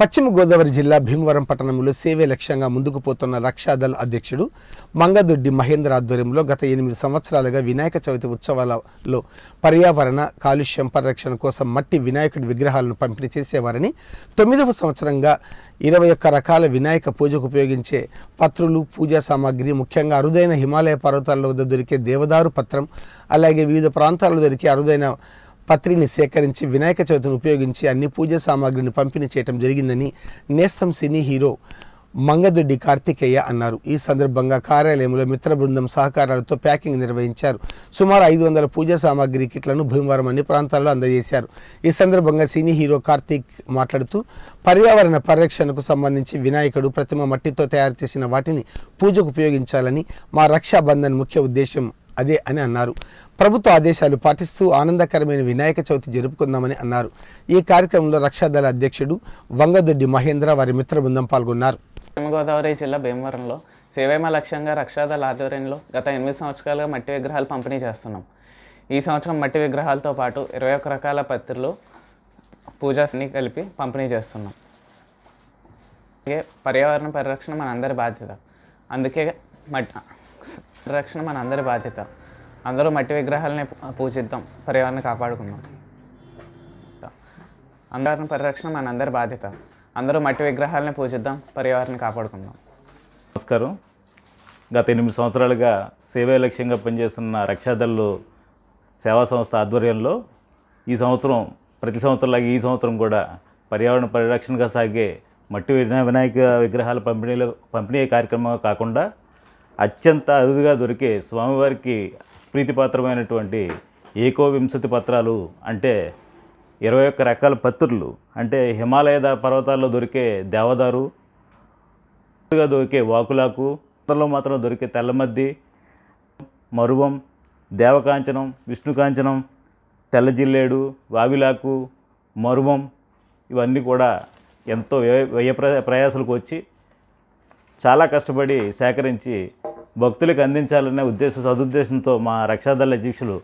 పశ్చిమ గోదావరి జిల్లా భీమవరం పట్టణంలో సేవే లక్ష్యంగా ముందుకు పోతున్న రక్షాదళ అధ్యక్షుడు మంగదొడ్డి మహేంద్ర ఆధ్వర్యంలో గత ఎనిమిది సంవత్సరాలుగా వినాయక చవితి ఉత్సవాలలో పర్యావరణ కాలుష్యం పరిరక్షణ కోసం మట్టి వినాయకుడి విగ్రహాలను పంపిణీ చేసేవారని తొమ్మిదవ సంవత్సరంగా ఇరవై ఒక్క రకాల వినాయక పూజకు ఉపయోగించే పత్రులు పూజా సామాగ్రి ముఖ్యంగా అరుదైన హిమాలయ పర్వతాల వద్ద దొరికే దేవదారు పత్రం అలాగే వివిధ ప్రాంతాల్లో దొరికే అరుదైన పత్రిని సేకరించి వినాయక చవితిని ఉపయోగించి అన్ని పూజా సామాగ్రిని పంపిణీ చేయటం జరిగిందని నేస్తం సినీ హీరో మంగదొడ్డి కార్తికేయ అన్నారు ఈ సందర్భంగా కార్యాలయంలో మిత్ర బృందం సహకారాలతో ప్యాకింగ్ నిర్వహించారు సుమారు ఐదు వందల పూజా సామాగ్రి కిట్లను భీమవరం అన్ని ప్రాంతాల్లో అందజేశారు ఈ సందర్భంగా సినీ హీరో కార్తీక్ మాట్లాడుతూ పర్యావరణ పరిరక్షణకు సంబంధించి వినాయకుడు ప్రతిమ మట్టితో తయారు చేసిన వాటిని పూజకు ఉపయోగించాలని మా రక్షాబంధన్ ముఖ్య ఉద్దేశం అదే అని అన్నారు ప్రభుత్వ ఆదేశాలు పాటిస్తూ ఆనందకరమైన వినాయక చవితి జరుపుకుందామని అన్నారు ఈ కార్యక్రమంలో రక్షాదళ అధ్యక్షుడు వంగదొడ్డి మహేంద్ర వారి మిత్ర బృందం పాల్గొన్నారు గోదావరి జిల్లా భీమవరంలో సేవేమ లక్ష్యంగా రక్షాదళ ఆధ్వర్యంలో గత ఎనిమిది సంవత్సరాలుగా మట్టి విగ్రహాలు పంపిణీ చేస్తున్నాం ఈ సంవత్సరం మట్టి విగ్రహాలతో పాటు ఇరవై ఒక్క రకాల పత్రులు పూజాన్ని కలిపి పంపిణీ చేస్తున్నాం పర్యావరణ పరిరక్షణ మనందరి బాధ్యత అందుకే మట్ రక్షణ మన అందరి బాధ్యత అందరూ మట్టి విగ్రహాలనే పూజిద్దాం పర్యావరణం కాపాడుకుందాం అందరం పరిరక్షణ మన అందరి బాధ్యత అందరూ మట్టి విగ్రహాలని పూజిద్దాం పర్యావరణ కాపాడుకుందాం నమస్కారం గత ఎనిమిది సంవత్సరాలుగా సేవే లక్ష్యంగా పనిచేస్తున్న రక్షాదళ్ళు సేవా సంస్థ ఆధ్వర్యంలో ఈ సంవత్సరం ప్రతి సంవత్సరంలాగే ఈ సంవత్సరం కూడా పర్యావరణ పరిరక్షణగా సాగే మట్టి వినాయక విగ్రహాల పంపిణీలో పంపిణీ కార్యక్రమం కాకుండా అత్యంత అరుదుగా దొరికే స్వామివారికి ప్రీతిపాత్రమైనటువంటి ఏకోవింశతి పత్రాలు అంటే ఇరవై ఒక్క రకాల పత్రులు అంటే హిమాలయ పర్వతాల్లో దొరికే దేవదారు దొరికే వాకులాకు ఉత్తరలో మాత్రం దొరికే తెల్లమద్ది మరువం దేవకాంచనం విష్ణుకాంచనం తెల్లజిల్లేడు వావిలాకు మరువం ఇవన్నీ కూడా ఎంతో వ్యయ ప్రయాసాలకు వచ్చి చాలా కష్టపడి సేకరించి భక్తులకు అందించాలనే ఉద్దేశ సదుద్దేశంతో మా రక్షాదళ అధ్యక్షులు